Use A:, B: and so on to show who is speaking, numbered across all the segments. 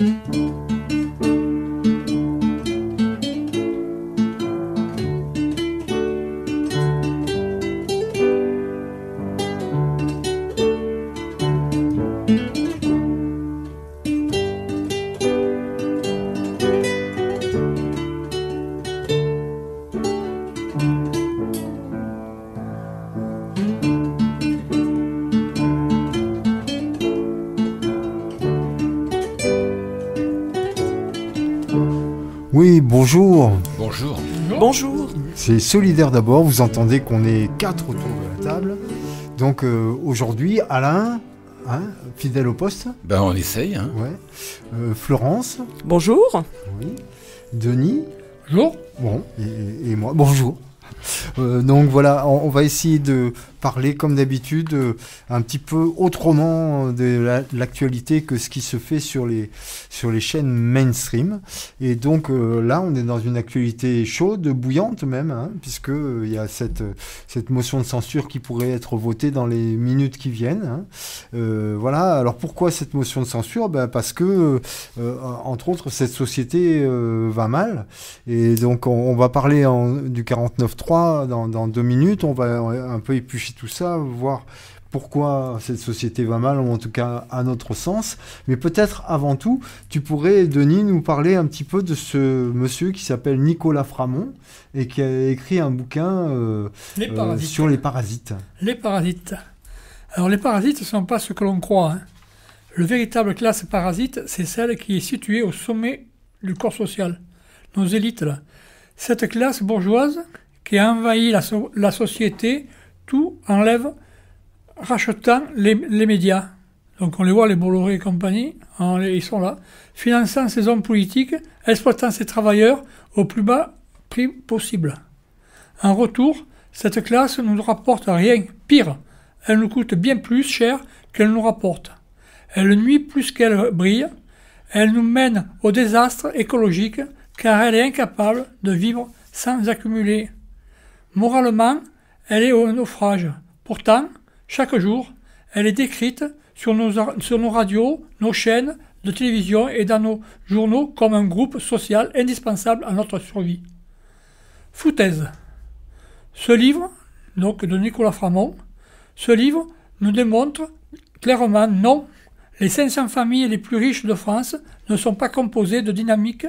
A: Música C'est solidaire d'abord, vous entendez qu'on est quatre autour de la table. Donc euh, aujourd'hui, Alain, hein, fidèle au poste. Ben on essaye. Hein. Euh, Florence. Bonjour. Oui. Denis. Bonjour. Bon, et, moi, bonjour. Euh, donc voilà, on va essayer de, parler comme d'habitude euh, un petit peu autrement euh, de l'actualité que ce qui se fait sur les, sur les chaînes mainstream. Et donc euh, là, on est dans une actualité chaude, bouillante même, hein, puisque il y a cette, cette motion de censure qui pourrait être votée dans les minutes qui viennent. Hein. voilà. Alors pourquoi cette motion de censure ben Parce que, entre autres, cette société va mal. Et donc on, va parler en, du 49.3 dans, dans deux minutes. On va un peu épucher tout ça, voir pourquoi cette société va mal, ou en tout cas à notre sens. Mais peut-être avant tout, tu pourrais, Denis, nous parler un petit peu de ce monsieur qui s'appelle Nicolas Framont et qui a écrit un bouquin euh, euh, sur les parasites.
B: Les parasites. Alors les parasites ne sont pas ce que l'on croit. Hein. Le véritable classe parasite, c'est celle qui est située au sommet du corps social, nos élites. Cette classe bourgeoise qui a envahi la société tout enlève, rachetant les, médias. Donc on les voit, les Bolloré et compagnie, hein, ils sont là, finançant ces hommes politiques, exploitant ces travailleurs au plus bas prix possible. En retour, cette classe ne nous rapporte rien. Pire, elle nous coûte bien plus cher qu'elle nous rapporte. Elle nuit plus qu'elle brille. Elle nous mène au désastre écologique car elle est incapable de vivre sans accumuler. Moralement, elle est au naufrage. Pourtant, chaque jour, elle est décrite sur nos, radios, nos chaînes de télévision et dans nos journaux comme un groupe social indispensable à notre survie. Foutaise. Ce livre, donc de Nicolas Framont, ce livre nous démontre clairement non, les 500 familles les plus riches de France ne sont pas composées de dynamiques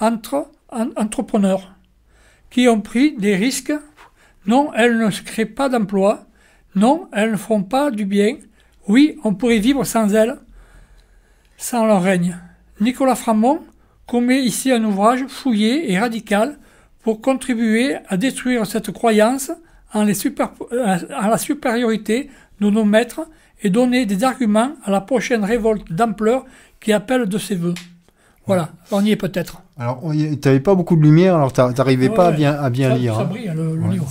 B: entre entrepreneurs qui ont pris des risques non, elles ne créent pas d'emplois. Non, elles ne font pas du bien. Oui, on pourrait vivre sans elles, sans leur règne. Nicolas Framont commet ici un ouvrage fouillé et radical pour contribuer à détruire cette croyance en, euh, à la supériorité de nos maîtres et donner des arguments à la prochaine révolte d'ampleur qui appelle de ses voeux.
A: Voilà, on y est peut-être. Alors, tu n'avais pas beaucoup de lumière, alors tu n'arrivais pas à bien, à bien lire. Ça hein. brille, hein, le, livre.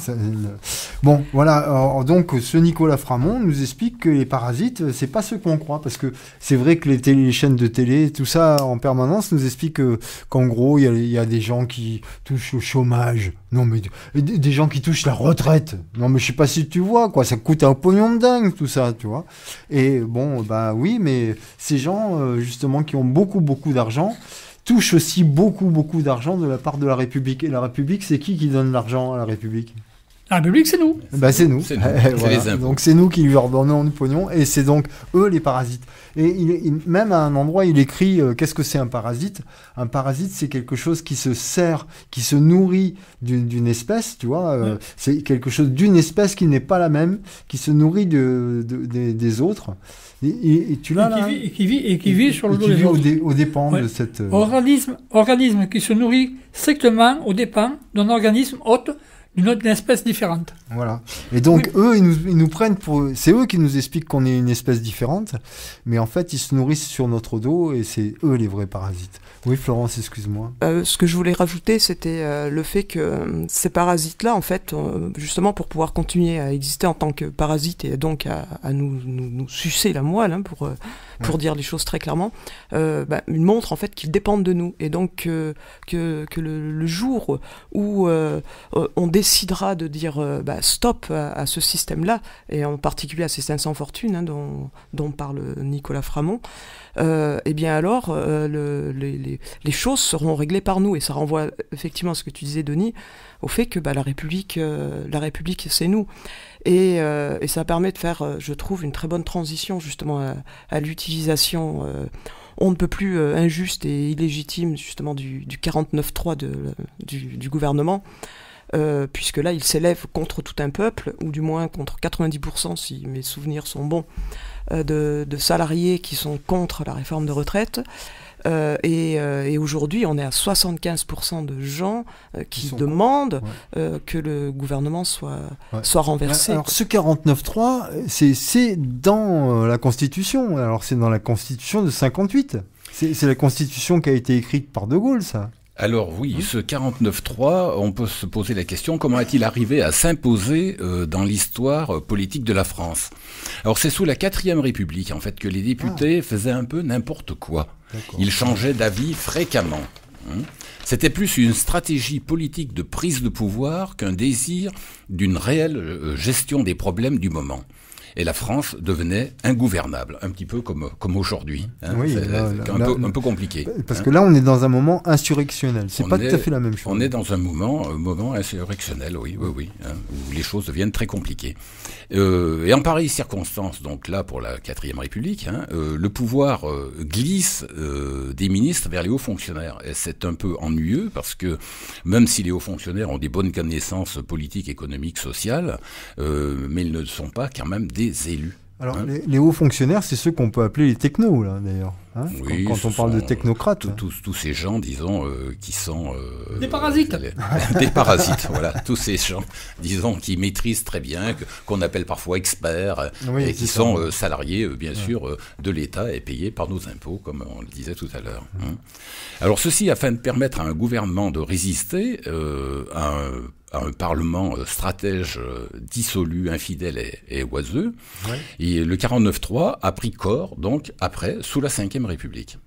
A: Bon, voilà. donc, ce Nicolas Framont nous explique que les parasites, euh, c'est pas ce qu'on croit, parce que c'est vrai que les, télé, chaînes de télé, tout ça en permanence, nous explique qu'en gros, il y, y, a des gens qui touchent au chômage. Non, mais des gens qui touchent la retraite. Non, mais je sais pas si tu vois, quoi. Ça coûte un pognon de dingue, tout ça, tu vois. Et bon, bah oui, mais ces gens, euh, justement, qui ont beaucoup, beaucoup d'argent, touche aussi beaucoup, beaucoup d'argent de la part de la République. Et la République, c'est qui qui donne l'argent à la République la République, c'est nous. Bah, c'est nous. donc, c'est nous qui lui redonnons du pognon et c'est donc eux les parasites. Et il, même à un endroit, il écrit euh, Qu'est-ce que c'est un parasite Un parasite, c'est quelque chose qui se sert, qui se nourrit d'une espèce, tu vois. Euh, c'est quelque chose d'une espèce qui n'est pas la même, qui se nourrit de, des autres. Et, tu l'as là. et qui vit, et qui vit sur le dos des autres. Au dé, dépens de cette. Euh,
B: organisme, organisme qui se nourrit strictement au dépens d'un organisme hôte une autre espèce différente.
A: Voilà. Et donc eux, ils nous, ils nous, prennent pour. C'est eux qui nous expliquent qu'on est une espèce différente, mais en fait, ils se nourrissent sur notre dos et c'est eux les vrais parasites. Oui, Florence, excuse-moi.
C: Euh, ce que je voulais rajouter, c'était euh, le fait que euh, ces parasites-là, en fait, justement pour pouvoir continuer à exister en tant que parasites et donc à, nous, nous, nous, sucer la moelle hein, pour pour dire les choses très clairement, euh, bah, montre en fait qu'ils dépendent de nous. Et donc euh, que, que le, jour où euh, euh, on décidera de dire bah, stop à, ce système-là, et en particulier à ces 500 fortunes hein, dont, dont parle Nicolas Framont, eh bien alors le, les, les, choses seront réglées par nous. Et ça renvoie effectivement à ce que tu disais, Denis, au fait que bah, la République, la République, c'est nous. Euh, et, ça permet de faire, euh, je trouve, une très bonne transition justement à, l'utilisation. Euh, on ne peut plus injuste et illégitime justement du, du 3 du, gouvernement, puisque là il s'élève contre tout un peuple, ou du moins contre 90% si mes souvenirs sont bons, de, salariés qui sont contre la réforme de retraite. Euh, euh, et, aujourd'hui, on est à 75% de gens euh, qui demandent que le gouvernement soit, soit renversé. Alors, ce
A: 49-3, c'est dans la Constitution. Alors, c'est dans la Constitution de 58. C'est la Constitution qui a été écrite par De Gaulle, ça.
D: Alors oui, mmh. ce 49-3, on peut se poser la question, comment est-il arrivé à s'imposer euh, dans l'histoire euh, politique de la France Alors c'est sous la 4 République, en fait, que les députés ah. faisaient un peu n'importe quoi. Ils changeaient d'avis fréquemment. Hein. C'était plus une stratégie politique de prise de pouvoir qu'un désir d'une réelle euh, gestion des problèmes du moment et la France devenait ingouvernable, un petit peu comme, comme aujourd'hui. Hein. un, peu, compliqué. Bah, parce hein. que là,
A: on est dans un moment insurrectionnel. C'est pas tout à fait la même chose. On est
D: dans un moment, moment insurrectionnel, oui, oui, oui, hein, où les choses deviennent très compliquées. Euh, et en pareille circonstance, donc là, pour la 4ème République, euh, le pouvoir euh, glisse des ministres vers les hauts fonctionnaires. Et c'est un peu ennuyeux parce que même si les hauts fonctionnaires ont des bonnes connaissances politiques, économiques, sociales, mais ils ne sont pas quand même des élus.
A: Alors, hein les, hauts fonctionnaires, c'est ceux qu'on peut appeler les technos, là, d'ailleurs. Hein, quand, on parle de euh,
D: technocrates. Tous, ces gens, disons, euh, qui sont. Euh, des parasites Des parasites, voilà. Tous ces gens, disons, qui maîtrisent très bien, qu'on appelle parfois experts, et qui sont salariés, bien sûr, de l'État et payés par nos impôts, comme on le disait tout à l'heure. Hein. Alors, ceci afin de permettre à un gouvernement de résister à un un parlement euh, stratège euh, dissolu, infidèle et, oiseux. Et le 49-3 a pris corps, donc, après, sous la Ve République.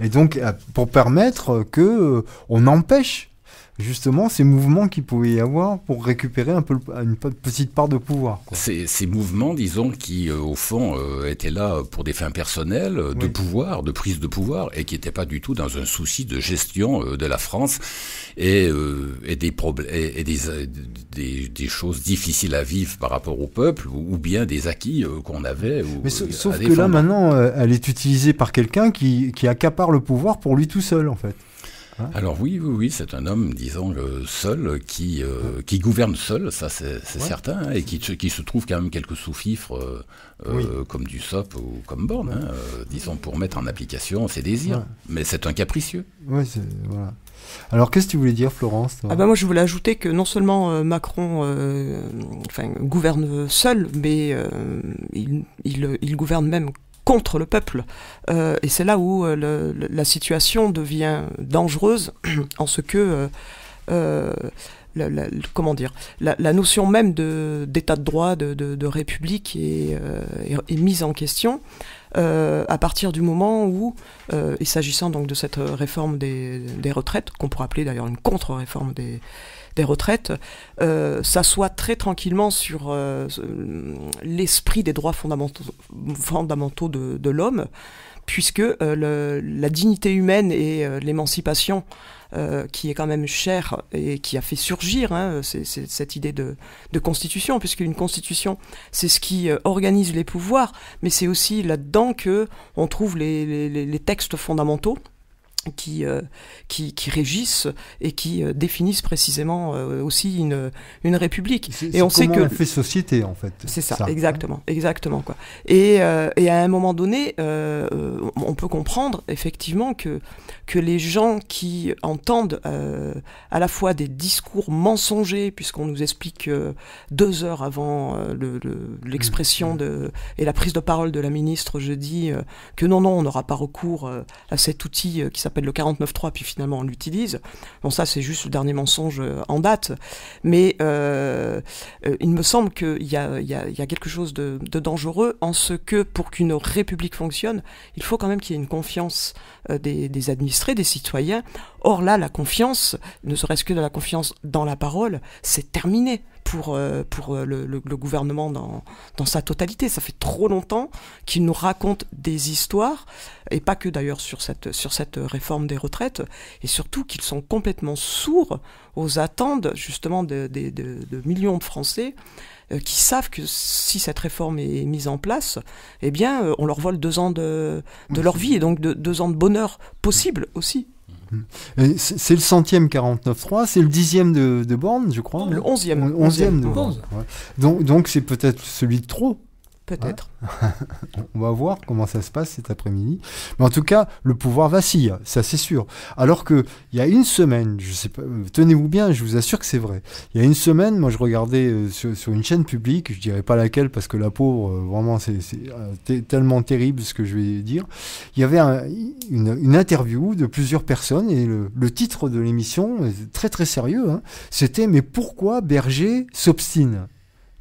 A: Et donc, euh, pour permettre que on empêche justement ces mouvements qu'il pouvait y avoir pour récupérer un peu une petite part de pouvoir.
D: Ces, mouvements, disons, qui euh, au fond euh, étaient là pour des fins personnelles, euh, de pouvoir, de prise de pouvoir, et qui n'étaient pas du tout dans un souci de gestion de la France et, des et, des, choses difficiles à vivre par rapport au peuple ou, bien des acquis qu'on avait. Mais sauf que là maintenant,
A: elle est utilisée par quelqu'un qui accapare le pouvoir pour lui tout seul en fait. Hein
D: Alors oui, oui, oui c'est un homme, disons, seul, qui, euh, qui gouverne seul, ça c'est certain, hein, et qui, qui, se trouve quand même quelques sous-fifres, euh, euh, comme du SOP ou comme Borne, hein, disons, pour mettre en application ses désirs. Mais c'est
A: un capricieux. Oui, voilà. Alors qu'est-ce que tu voulais dire, Florence ah
C: ben Moi, je voulais ajouter que non seulement Macron enfin, gouverne seul, mais il, il, gouverne même contre le peuple. Euh, et c'est là où euh, la situation devient dangereuse en ce que, euh, la, comment dire, la, notion même d'état de, droit, de, république est, mise en question. à partir du moment où, il s'agissant donc de cette réforme des retraites, qu'on pourrait appeler d'ailleurs une contre-réforme des, des retraites euh, s'assoit très tranquillement sur euh, l'esprit des droits fondamentaux, de, l'homme, puisque euh, la dignité humaine et euh, l'émancipation qui est quand même chère et qui a fait surgir hein, cette idée de, de constitution, une constitution, c'est ce qui organise les pouvoirs, mais c'est aussi là-dedans que on trouve les textes fondamentaux qui, euh, qui, qui, régissent et qui euh, définissent précisément euh, aussi une, une république. Et on sait que on fait société en fait. C'est ça, hein. exactement, exactement quoi. Et, et, à un moment donné, on peut comprendre effectivement que que les gens qui entendent à la fois des discours mensongers, puisqu'on nous explique deux heures avant l'expression le, le, mmh, mmh. de et la prise de parole de la ministre jeudi que non non on n'aura pas recours à cet outil qui s'appelle appelle le 49.3, puis finalement on l'utilise. Bon, ça c'est juste le dernier mensonge euh, en date, mais euh, euh, il me semble qu'il y, a, quelque chose de, dangereux en ce que pour qu'une république fonctionne, il faut quand même qu'il y ait une confiance des, des, administrés, des citoyens. Or là, la confiance, ne serait-ce que de la confiance dans la parole, c'est terminé pour, euh, euh, le, gouvernement dans, sa totalité. Ça fait trop longtemps qu'ils nous racontent des histoires, et pas que d'ailleurs sur cette, réforme des retraites, et surtout qu'ils sont complètement sourds aux attentes justement de, millions de Français euh, qui savent que si cette réforme est mise en place, eh bien, on leur vole deux ans de, leur vie et donc deux ans de bonheur possible
A: aussi. Mmh. C'est le centième 49.3, c'est le dixième de, de borne, je crois. Le onzième. onzième, de borne. Donc c'est peut-être celui de trop. Peut-être. On va voir comment ça se passe cet après-midi. Mais en tout cas, le pouvoir vacille, ça c'est sûr. Alors que il y a une semaine, je sais pas, euh, tenez-vous bien, je vous assure que c'est vrai. Il y a une semaine, moi je regardais euh, sur, une chaîne publique, je dirais pas laquelle parce que la pauvre, euh, vraiment c'est tellement terrible ce que je vais dire. Il y avait une, interview de plusieurs personnes et le, titre de l'émission, très très sérieux, hein. c'était mais pourquoi Berger s'obstine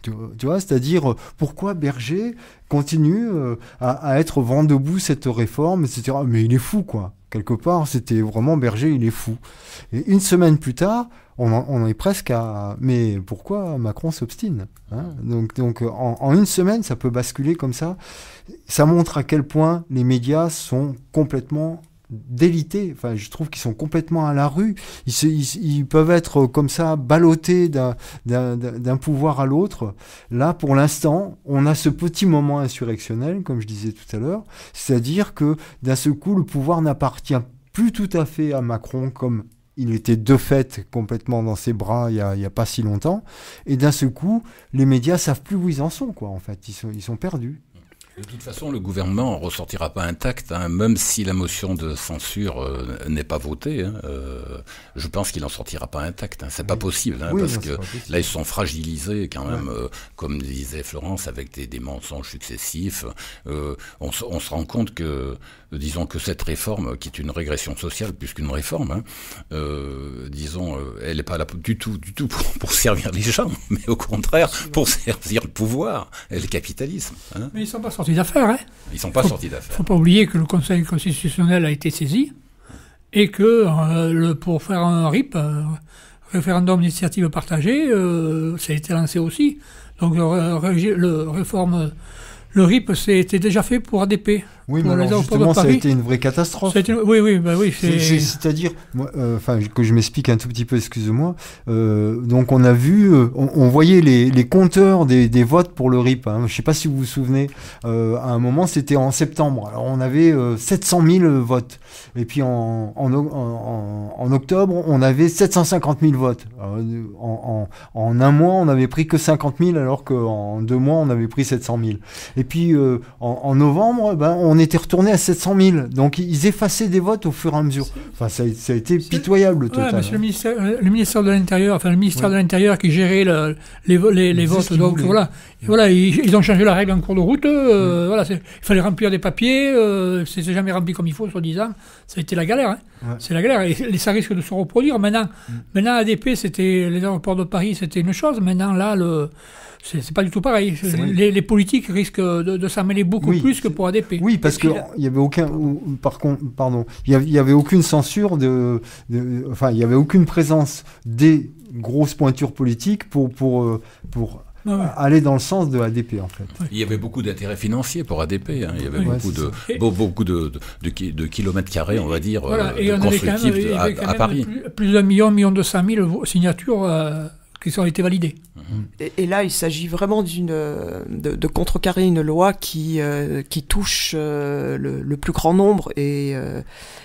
A: tu, vois, c'est-à-dire euh, pourquoi Berger continue euh, à, être vent debout cette réforme, etc. Mais il est fou, quoi. Quelque part, c'était vraiment Berger, il est fou. Et une semaine plus tard, on, est presque à. Mais pourquoi Macron s'obstine hein ah. Donc, en, une semaine, ça peut basculer comme ça. Ça montre à quel point les médias sont complètement délité. Enfin, je trouve qu'ils sont complètement à la rue. Ils, peuvent être comme ça ballottés d'un pouvoir à l'autre. Là, pour l'instant, on a ce petit moment insurrectionnel, comme je disais tout à l'heure, c'est-à-dire que d'un seul coup, le pouvoir n'appartient plus tout à fait à Macron comme il était de fait complètement dans ses bras il n'y a, pas si longtemps. Et d'un seul coup, les médias savent plus où ils en sont, quoi, en fait. sont, ils sont perdus.
D: De toute façon, le gouvernement ne ressortira pas intact, hein, même si la motion de censure euh, n'est pas votée. Hein, euh, je pense qu'il en sortira pas intact. Hein. C'est pas possible, hein, parce que là, ils sont fragilisés quand même, euh, comme disait Florence, avec des, mensonges successifs. On, se rend compte que, disons que cette réforme, qui est une régression sociale plus qu'une réforme, disons, elle n'est pas du tout, du tout pour, servir les gens, mais au contraire, pour servir le pouvoir et le capitalisme.
B: Mais ils sont pas d'affaires. Hein. Ils sont pas sortis d'affaires. Il ne faut pas oublier que le Conseil constitutionnel a été saisi et que euh, le, pour faire un RIP, euh, référendum d'initiative partagée, euh, ça a été lancé aussi. Donc le, réforme, le RIP, c'était déjà fait pour ADP. Oui, mais justement, ça a été une vraie catastrophe.
A: Oui, oui, bah oui. C'est-à-dire, euh, enfin, que je m'explique un tout petit peu, excusez moi Euh, donc, on a vu, euh, on, voyait les, les compteurs des, des, votes pour le RIP. Hein. Je sais pas si vous vous souvenez. Euh, à un moment, c'était en septembre. Alors, on avait 700 000 votes. Et puis, en, en, en, octobre, on avait 750 000 votes. en, un mois, on avait pris que 50 000, alors qu'en deux mois, on avait pris 700 000. Et puis, en, novembre, ben, on on était retourné à 700 000. Donc ils effaçaient des votes au fur et à mesure. Enfin, ça, a été pitoyable le hein. total.
B: Euh, le, ministère, de l'Intérieur, enfin le ministère de l'Intérieur qui gérait les, votes. Donc voilà, voilà ils, ont changé la règle en cours de route. Euh, voilà, il fallait remplir des papiers. Euh, c'est jamais rempli comme il faut, soi-disant. Ça a été la galère. Hein. C'est la galère. Et, ça risque de se reproduire. Maintenant, mm. maintenant ADP, c'était les aéroports de Paris, c'était une chose. Maintenant, là, le, c'est, pas du tout pareil. Les, politiques risquent de, de s'en mêler beaucoup plus que pour ADP. Oui, parce qu'il
A: n'y avait aucun, par contre, pardon, il avait aucune censure de, enfin, il n'y avait aucune présence des grosses pointures politiques pour, pour, euh, pour aller dans le sens de ADP en fait.
D: Il y avait beaucoup d'intérêts financiers pour ADP. Hein. Il y avait beaucoup, de, beaucoup, de, de, kilomètres carrés, on va dire, euh, constructifs à, Paris.
B: Plus, d'un million, million de cent mille signatures euh, qui ont été validées.
C: Et, là, il s'agit vraiment de, contrecarrer une loi qui euh, qui touche le, plus grand nombre et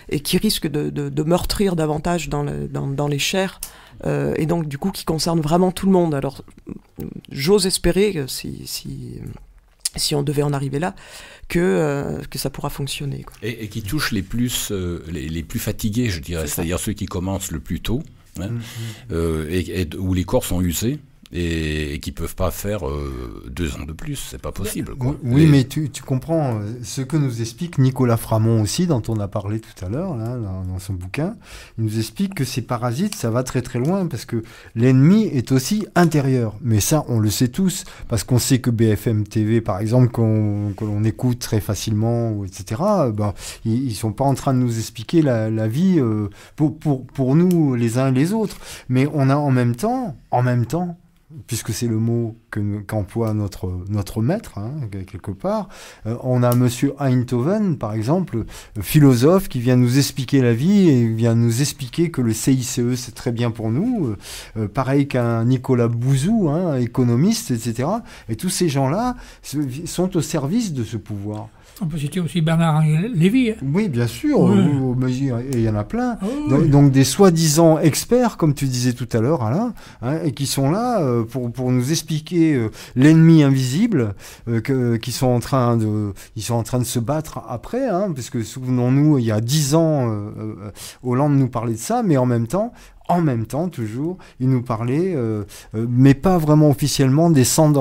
C: et qui risque de, meurtrir davantage dans, le, dans, dans les chairs. Euh, et donc du coup qui concerne vraiment tout le monde. Alors j'ose espérer, euh, si, si, euh, si on devait en arriver là, que, que ça pourra fonctionner.
D: Et, qui touche les plus, les, plus fatigués, je dirais, c'est-à-dire ceux qui commencent le plus tôt. Hein, mm-hmm. et, où les corps sont usés, et, qui peuvent pas faire euh, deux ans de plus, c'est pas possible.
A: Oui, mais tu, comprends euh, ce que nous explique Nicolas Framont aussi, dont on a parlé tout à l'heure dans, dans, son bouquin. Il nous explique que ces parasites, ça va très très loin parce que l'ennemi est aussi intérieur. Mais ça, on le sait tous parce qu'on sait que BFM TV, par exemple, qu'on, que l'on écoute très facilement, etc. Euh, ben, ils, sont pas en train de nous expliquer la, vie pour, pour, pour nous les uns et les autres. Mais on a en même temps, en même temps puisque c'est le mot qu'emploie notre, notre maître, hein, quelque part. Euh, on a Monsieur Eindhoven, par exemple, philosophe, qui vient nous expliquer la vie et vient nous expliquer que le CICE, c'est très bien pour nous. Euh, euh, pareil qu'un Nicolas Bouzou, hein, économiste, etc. Et tous ces gens-là sont au service de ce pouvoir. On peut citer aussi Bernard Lévy. Hein. Oui, bien sûr, il y en a plein. Ah donc, des soi-disant experts, comme tu disais tout à l'heure, Alain, hein, et qui sont là euh, pour, nous expliquer euh, l'ennemi invisible, euh, qui sont en train de, ils sont en train de se battre après, puisque hein, parce que souvenons-nous, il y a dix ans, Hollande nous parlait de ça, mais en même temps, en même temps, toujours, il nous parlait, mais pas vraiment officiellement, des sans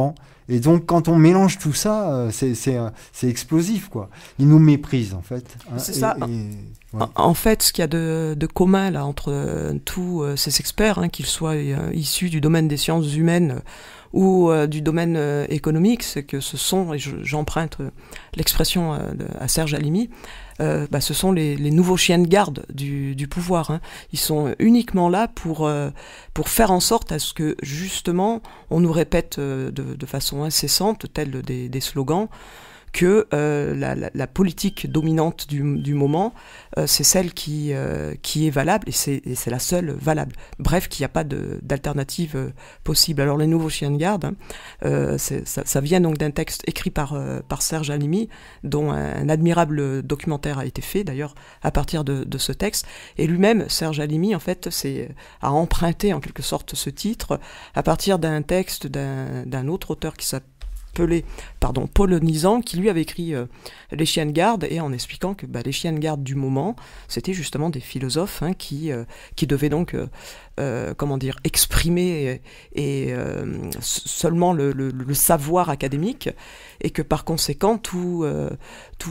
A: et donc, quand on mélange tout ça, euh, euh, c'est explosif, quoi. Ils nous méprisent, en fait. Hein, c'est ça. En fait, ce qu'il y
C: a de, commun, là, entre euh, tous ces experts, hein, qu'ils soient issus du domaine des sciences humaines ou du domaine économique, c'est que ce sont, et j'emprunte l'expression à Serge Alimi, euh, bah, ce sont les, les, nouveaux chiens de garde du, du pouvoir. Hein. Ils sont uniquement là pour, euh, pour faire en sorte à ce que justement on nous répète euh, de, façon incessante, tels des slogans, que euh, la, politique dominante du, moment, euh, c'est celle qui, euh, qui est valable et c'est la seule valable. Bref, qu'il n'y a pas d'alternative possible. Alors les nouveaux chiens de garde, hein, ça, vient donc d'un texte écrit par, Serge Alimi, dont un, admirable documentaire a été fait d'ailleurs à partir de, ce texte. Et lui-même, Serge Alimi, en fait, a emprunté en quelque sorte ce titre à partir d'un texte d'un autre auteur qui s'appelle Pelé, pardon, polonisant, qui lui avait écrit euh, Les chiens de garde, et en expliquant que bah, les chiens de garde du moment, c'était justement des philosophes hein, qui, euh, qui devaient donc, euh, comment dire, exprimer et, seulement le, savoir académique, et que par conséquent, tous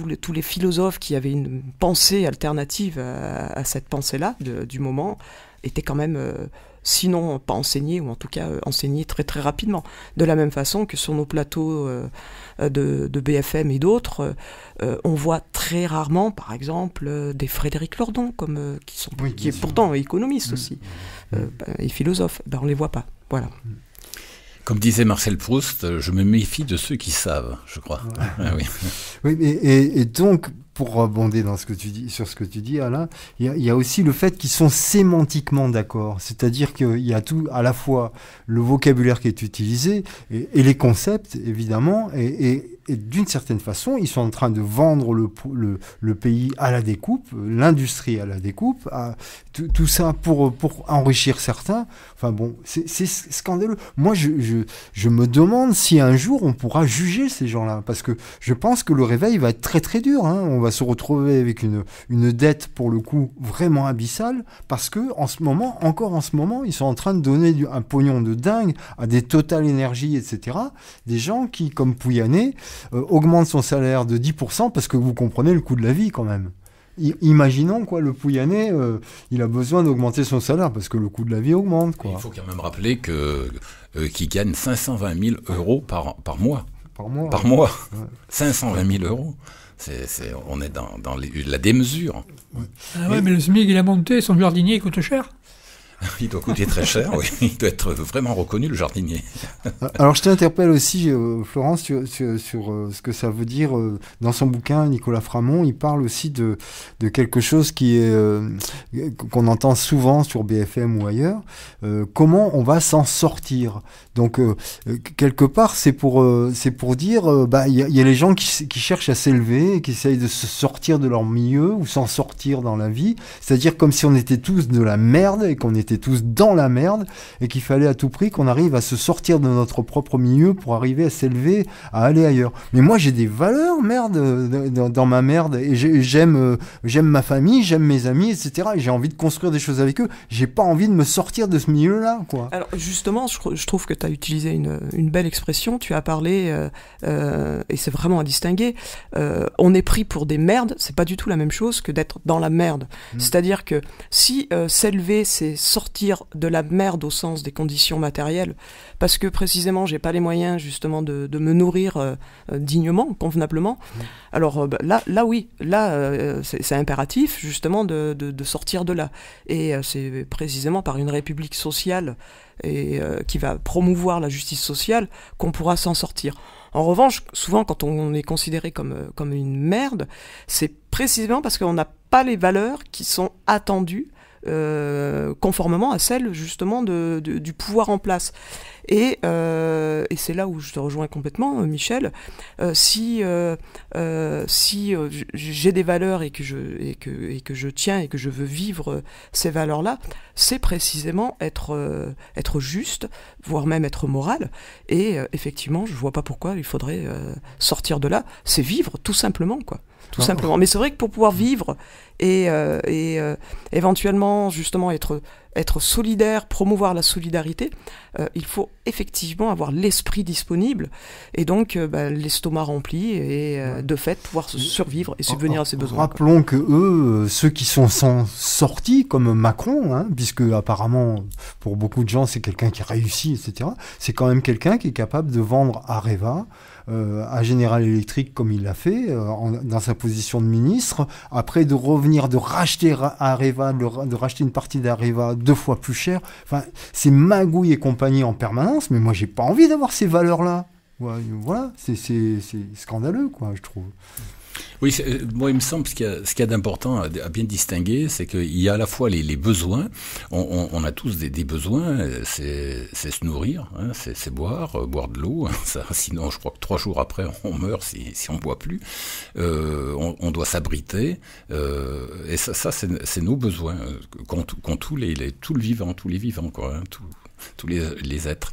C: les philosophes qui avaient une pensée alternative à cette pensée-là du moment étaient quand même sinon pas enseigner, ou en tout cas euh, enseigner très très rapidement. De la même façon que sur nos plateaux euh, euh, de, BFM et d'autres, on voit très rarement, par exemple, des Frédéric Lordon, comme, qui, sont, qui est pourtant économiste mm. aussi, mm. Mm. Ben, et philosophe. Ben, on ne les voit pas. Voilà.
D: Comme disait Marcel Proust, je me méfie de ceux qui savent, je crois. Ah
A: oui. et, donc, pour rebonder dans ce que tu dis, sur ce que tu dis, Alain, il y, a aussi le fait qu'ils sont sémantiquement d'accord. C'est-à-dire qu'il y a tout, à la fois le vocabulaire qui est utilisé et, les concepts, évidemment, et et d'une certaine façon, ils sont en train de vendre le, le, le pays à la découpe, l'industrie à la découpe, tout, ça pour, pour enrichir certains. Enfin bon, c'est scandaleux. Moi, je, je, je, me demande si un jour on pourra juger ces gens-là, parce que je pense que le réveil va être très très dur. Hein. On va se retrouver avec une, une dette, pour le coup, vraiment abyssale, parce que en ce moment, encore en ce moment, ils sont en train de donner un pognon de dingue à des Total énergie, etc., des gens qui, comme Pouyanné, euh, augmente son salaire de 10% parce que vous comprenez le coût de la vie quand même. imaginons quoi, le pouillané euh, il a besoin d'augmenter son salaire parce que le coût de la vie augmente. Quoi. Il faut
D: quand même rappeler euh, qu'il gagne 520 000 euros par, mois.
A: Par mois. Par mois.
D: 520 000 euros. on est dans, la démesure.
A: Ah ouais, mais le SMIC,
B: il a monté, son jardinier, coûte cher.
D: Il doit coûter très cher, oui. Il doit être vraiment reconnu, le jardinier.
A: Alors, je t'interpelle aussi, euh, Florence, sur, euh, ce que ça veut dire. Euh, dans son bouquin, Nicolas Framont, il parle aussi de, de quelque chose qui est qu'on entend souvent sur BFM ou ailleurs. comment on va s'en sortir Donc, quelque part, c'est pour, c'est pour dire, bah, il y, y, a les gens qui, qui cherchent à s'élever, qui essayent de se sortir de leur milieu ou s'en sortir dans la vie. C'est-à-dire comme si on était tous de la merde et qu'on était tous dans la merde et qu'il fallait à tout prix qu'on arrive à se sortir de notre propre milieu pour arriver à s'élever, à aller ailleurs. Mais moi, j'ai des valeurs, merde, euh, dans, ma merde. Et j'aime, euh, j'aime ma famille, j'aime mes amis, etc. Et j'ai envie de construire des choses avec eux. J'ai pas envie de me sortir de ce milieu-là, quoi. Alors, justement, je,
C: trouve que tu as utilisé une, belle expression. Tu as parlé, euh, et c'est vraiment à distinguer, on est pris pour des merdes. C'est pas du tout la même chose que d'être dans la merde. Mm. C'est-à-dire que si s'élever, c'est sortir de la merde au sens des conditions matérielles, parce que précisément, j'ai pas les moyens justement de, me nourrir euh, euh, dignement, convenablement. Mmh. Alors euh, bah, là, là oui, là, c'est impératif justement de, de, sortir de là. Et c'est précisément par une république sociale et qui va promouvoir la justice sociale qu'on pourra s'en sortir. En revanche, souvent quand on est considéré comme, comme une merde, c'est précisément parce qu'on n'a pas les valeurs qui sont attendues euh, conformément à celle justement de, du pouvoir en place. Euh, et, c'est là où je te rejoins complètement, euh, Michel. si si j'ai des valeurs et que, je, et que je tiens et que je veux vivre ces valeurs-là, c'est précisément être, être juste, voire même être moral. Et effectivement, je ne vois pas pourquoi il faudrait sortir de là. C'est vivre tout simplement, quoi tout ah simplement. Mais c'est vrai que pour pouvoir vivre et, euh, euh, éventuellement justement être, être solidaire, promouvoir la solidarité, euh, il faut effectivement avoir l'esprit disponible et donc bah, l'estomac rempli et de fait pouvoir survivre et subvenir à ses besoins.
A: Rappelons que eux, ceux qui sont sortis comme Macron, hein, puisque apparemment pour beaucoup de gens c'est quelqu'un qui réussit, etc. C'est quand même quelqu'un qui est capable de vendre à Reva euh, à General Electric comme il l'a fait euh, dans sa position de ministre, après de revenir, de racheter Areva, de, racheter une partie d'Areva deux fois plus cher. Enfin, c'est magouille et compagnie en permanence, mais moi j'ai pas envie d'avoir ces valeurs-là. voilà, c'est scandaleux, quoi, je trouve.
D: Oui, euh, moi, il me semble que ce qu'il y a, d'important à, bien distinguer, c'est qu'il y a à la fois les, les besoins. On, on, on, a tous des, des besoins. Euh, c'est se nourrir, hein, c'est boire, euh, boire de l'eau. Hein, sinon, je crois que trois jours après, on meurt si, si on ne boit plus. Euh, on, on, doit s'abriter. Euh, et ça, ça c'est nos besoins, qu'ont tous les, les, tout le vivant, tous les vivants, quoi, hein, tous les, les êtres.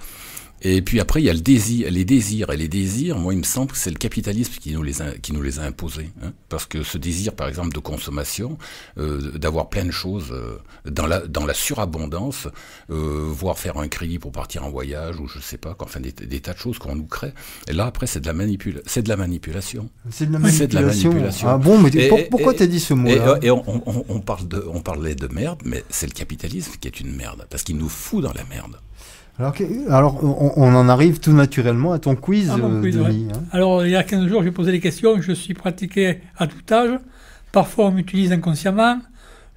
D: Et puis après, il y a le désir, les désirs. Et les désirs, moi, il me semble que c'est le capitalisme qui nous les a, qui nous les a imposés. Hein. parce que ce désir, par exemple, de consommation, euh, d'avoir plein de choses euh, dans, la, dans la surabondance, euh, voire faire un crédit pour partir en voyage, ou je sais pas, enfin, des, tas de choses qu'on nous crée. Et là, après, c'est de, la manipulation. C'est de la manipulation. De la manipulation. Ah bon, mais pourquoi dit ce mot-là Et, on, on, parle de, on parlait de merde, mais c'est le capitalisme qui est une merde. Parce qu'il nous fout dans la merde.
A: Alors, alors on, en arrive tout naturellement à ton quiz, euh, hein.
B: Alors, il y a 15 jours, j'ai posé des questions. Je suis pratiqué à tout âge. Parfois, on m'utilise inconsciemment.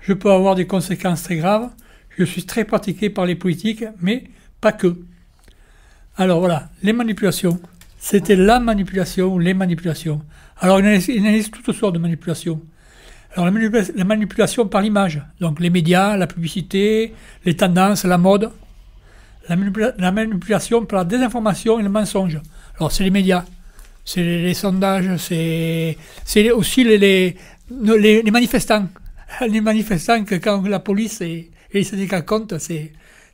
B: Je peux avoir des conséquences très graves. Je suis très pratiqué par les politiques, mais pas que. Alors voilà, les manipulations. C'était la manipulation les manipulations. Alors, il analyse toutes sortes de manipulations. Alors, la, manipulation par l'image, donc les médias, la publicité, les tendances, la mode, la, manipulation par la désinformation et le mensonge. Alors, c'est les médias, c'est les, sondages, c'est aussi les, les, manifestants. Les manifestants que quand la police et, les syndicats comptent, c'est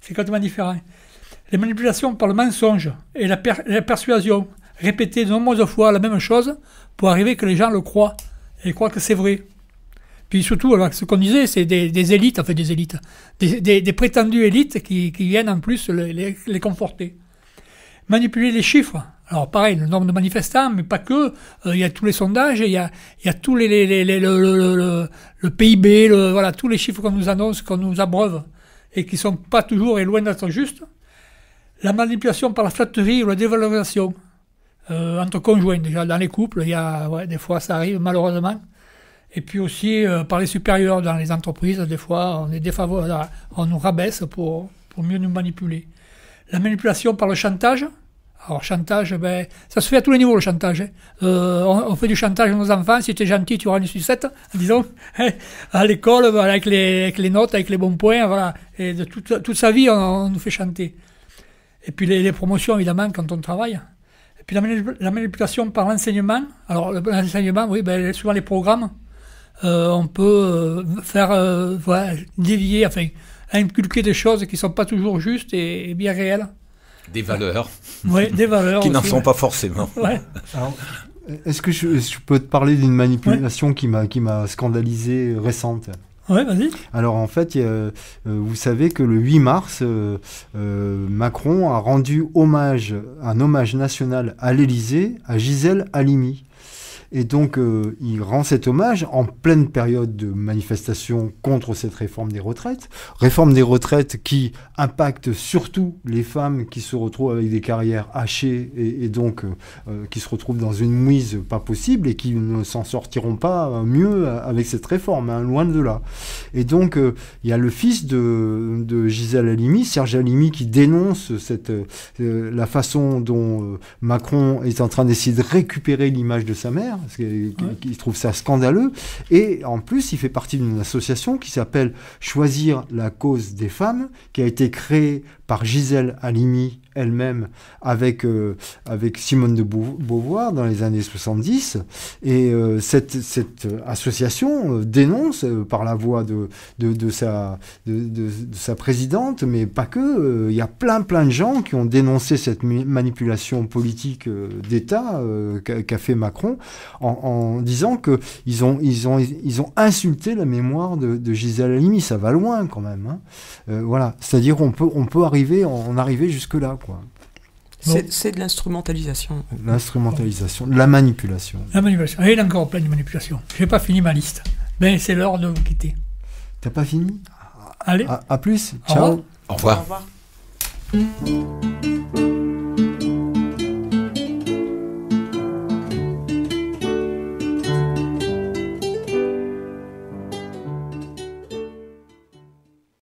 B: complètement différent. Les manipulations par le mensonge et la, la persuasion, répéter de nombreuses fois la même chose pour arriver que les gens le croient et croient que c'est vrai. Puis surtout, alors, ce qu'on disait, c'est des, des, élites, fait, des élites, des, prétendues élites qui, viennent en plus les, conforter. Manipuler les chiffres. Alors pareil, le nombre de manifestants, mais pas que. Euh, il y a tous les sondages, il y a, tous les, le, PIB, voilà, tous les chiffres qu'on nous annonce, qu'on nous abreuve, et qui sont pas toujours et loin d'être justes. La manipulation par la flatterie ou la dévalorisation. Euh, entre conjoints, déjà dans les couples, il y des fois ça arrive malheureusement et puis aussi euh, par les supérieurs dans les entreprises, des fois on est défavorable, on nous rabaisse pour, pour mieux nous manipuler. La manipulation par le chantage, alors chantage, ben, ça se fait à tous les niveaux le chantage. Hein. Euh, on, fait du chantage à nos enfants, si tu es gentil tu auras une sucette, disons, hein, à l'école ben, avec, les, avec les notes, avec les bons points, voilà. Et de toute, toute sa vie on, nous fait chanter. Et puis les, promotions évidemment quand on travaille. Et puis la, la manipulation par l'enseignement, alors l'enseignement, oui, ben, souvent les programmes, euh, on peut euh, faire euh, voilà, dévier, inculquer des choses qui ne sont pas toujours justes et, bien réelles. Des valeurs. Oui, des valeurs. qui n'en sont pas forcément. Ouais.
A: est-ce que je, peux te parler d'une manipulation qui m'a qui scandalisé récente Oui, vas-y. Alors en fait, vous savez que le 8 mars, Macron a rendu hommage, un hommage national à l'Élysée, à Gisèle Halimi. Et donc, euh, il rend cet hommage en pleine période de manifestation contre cette réforme des retraites. Réforme des retraites qui impacte surtout les femmes qui se retrouvent avec des carrières hachées et, donc euh, euh, qui se retrouvent dans une mouise pas possible et qui ne s'en sortiront pas mieux avec cette réforme, hein, loin de là. Et donc, il y a le fils de, de Gisèle Halimi, Serge Halimi, qui dénonce cette, la façon dont Macron est en train d'essayer de récupérer l'image de sa mère parce qu'il trouve ça scandaleux. Et en plus, il fait partie d'une association qui s'appelle Choisir la cause des femmes, qui a été créée par Gisèle Halimi elle-même avec, euh, avec Simone de Beauvoir dans les années 70. Et euh, cette, cette, euh, association dénonce par la voix de, de, sa, de, sa présidente, mais pas que, il y a plein plein de gens qui ont dénoncé cette manipulation politique d'État qu'a fait Macron en, en disant qu'ils ont, ils ont, ils ont insulté la mémoire de, Gisèle Halimi. Ça va loin quand même. Hein. voilà, c'est-à-dire on peut, on peut arriver, en arriver jusque-là.
B: C'est de l'instrumentalisation. L'instrumentalisation, la manipulation. La manipulation. il est encore en pleine manipulation. J'ai pas fini ma liste. Mais ben, c'est l'heure de vous quitter.
A: T'as pas fini Allez. À, plus. Ciao. Au revoir. Au revoir.